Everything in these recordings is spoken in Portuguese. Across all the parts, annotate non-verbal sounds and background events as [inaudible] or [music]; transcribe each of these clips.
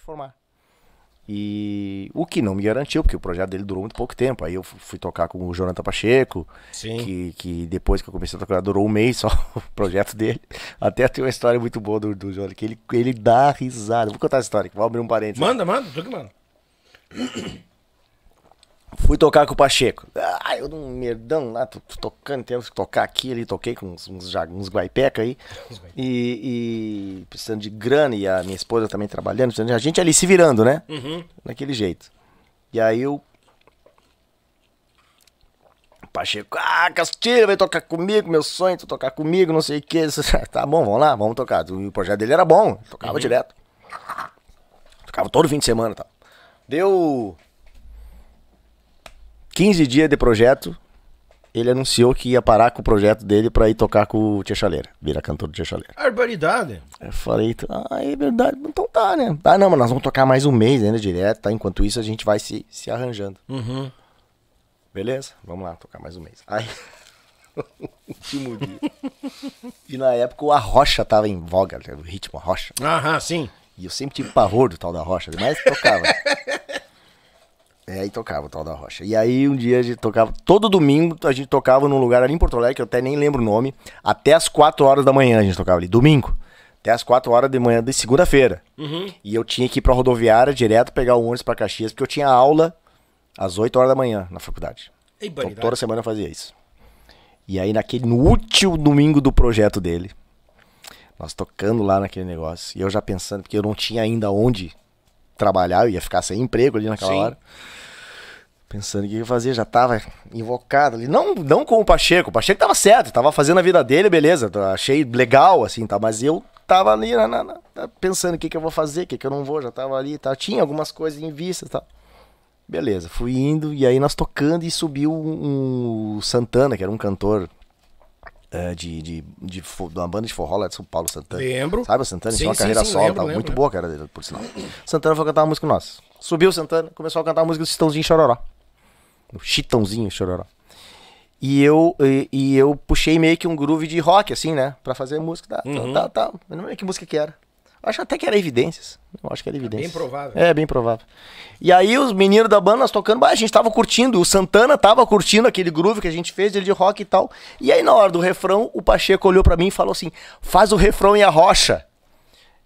formar. E o que não me garantiu, porque o projeto dele durou muito pouco tempo. Aí eu fui tocar com o Jonathan Pacheco, Que, que depois que eu comecei a tocar, durou um mês só [laughs] o projeto dele. Até tem uma história muito boa do, do Jonathan, que ele, ele dá risada. Vou contar essa história, vou abrir um parênteses. Manda, manda, tudo que manda. Fui tocar com o Pacheco. Ah, eu um merdão lá, tô, tô tocando, temos que tocar aqui ali, toquei com uns, uns, uns guaipeca aí. E, e, precisando de grana, e a minha esposa também trabalhando, a gente ali se virando, né? Uhum. Daquele jeito. E aí eu. O Pacheco, ah, Castilho, vai tocar comigo, meu sonho, tu tocar comigo, não sei o que. [laughs] Tá bom, vamos lá, vamos tocar. O projeto dele era bom, tocava uhum. direto. Tocava todo fim de semana e tá? tal. Deu. 15 dias de projeto, ele anunciou que ia parar com o projeto dele pra ir tocar com o Tia Chaleira, virar cantor do Tia Chaleira. Barbaridade. Eu falei, ah, é verdade, então tá, né? Ah, não, mas nós vamos tocar mais um mês ainda direto, tá? Enquanto isso a gente vai se, se arranjando. Uhum. Beleza? Vamos lá, tocar mais um mês. Aí, [laughs] último dia. e na época o Arrocha tava em voga, né? o ritmo Arrocha. Aham, sim. E eu sempre tive pavor do tal da Rocha, mas tocava. [laughs] É, e tocava o tal da Rocha. E aí um dia a gente tocava, todo domingo a gente tocava num lugar ali em Porto Alegre, que eu até nem lembro o nome, até as 4 horas da manhã a gente tocava ali, domingo. Até as 4 horas da manhã de segunda-feira. Uhum. E eu tinha que ir pra rodoviária direto pegar o ônibus pra Caxias, porque eu tinha aula às 8 horas da manhã na faculdade. Ei, então, toda semana eu fazia isso. E aí naquele, no último domingo do projeto dele, nós tocando lá naquele negócio, e eu já pensando, porque eu não tinha ainda onde trabalhar, eu ia ficar sem emprego ali naquela Sim. hora. Pensando o que eu fazia, já tava invocado ali. Não, não com o Pacheco, o Pacheco tava certo, tava fazendo a vida dele, beleza, tá, achei legal, assim, tá, mas eu tava ali na, na, na, tá, pensando o que, que eu vou fazer, o que, que eu não vou, já tava ali, tá, tinha algumas coisas em vista e tá. tal. Beleza, fui indo e aí nós tocando e subiu um, um Santana, que era um cantor eh, de, de, de, de, uma banda de forró lá de São Paulo, Santana. Lembro. Sabe, Santana tinha uma carreira sim, solo, lembro, tava lembro, muito lembro. boa a carreira dele, por sinal. Santana foi cantar uma música nossa. Subiu Santana, começou a cantar a música do Chitãozinho Chororó. O Chitãozinho Chororó. E eu, e, e, eu puxei meio que um groove de rock, assim, né? Pra fazer a música. Tá, tá, uhum. tá, tá. Eu não lembro que música que era. Acho até que era evidências. Eu acho que era evidências. É bem provável. É, bem provável. E aí os meninos da banda nós tocando, a gente tava curtindo, o Santana tava curtindo aquele groove que a gente fez, ele de rock e tal. E aí na hora do refrão, o Pacheco olhou para mim e falou assim: "Faz o refrão e a rocha".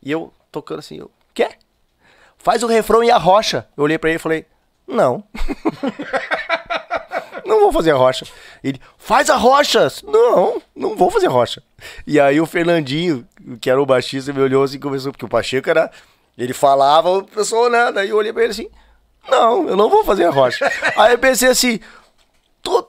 E eu tocando assim, eu, "Quê? Faz o refrão e a rocha". Eu olhei para ele e falei: "Não". [laughs] Não vou fazer a rocha. Ele, faz a rocha! Não, não vou fazer a rocha. E aí o Fernandinho, que era o baixista, me olhou assim e começou, porque o Pacheco era. Ele falava, o pessoal nada. Né? Aí eu olhei pra ele assim: Não, eu não vou fazer a rocha. [laughs] aí eu pensei assim: Tô,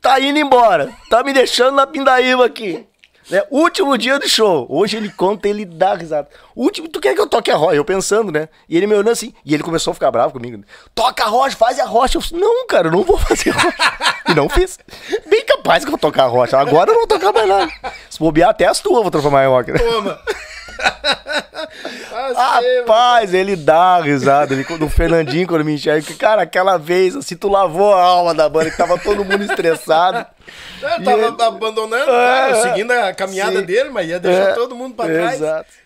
tá indo embora, tá me deixando na pindaíba aqui. Né? Último dia do show. Hoje ele conta, ele dá risada. Último, tu quer que eu toque a rocha? Eu pensando, né? E ele me olhando assim. E ele começou a ficar bravo comigo. Toca a rocha, faz a rocha. Eu disse, não, cara, eu não vou [laughs] fazer rocha. e não fiz. Bem capaz que eu vou tocar a rocha. Agora eu não vou tocar mais nada. Se bobear até as tuas, eu vou transformar em rock. Né? Toma você, Rapaz, mano. ele dá risada. Ele, quando, o Fernandinho, quando me enxerga, cara, aquela vez, assim, tu lavou a alma da banda, que tava todo mundo estressado. Eu tava ele... abandonando, é, cara, né, é. seguindo a caminhada sim, dele, mas ia deixar é, todo mundo pra trás. Exato.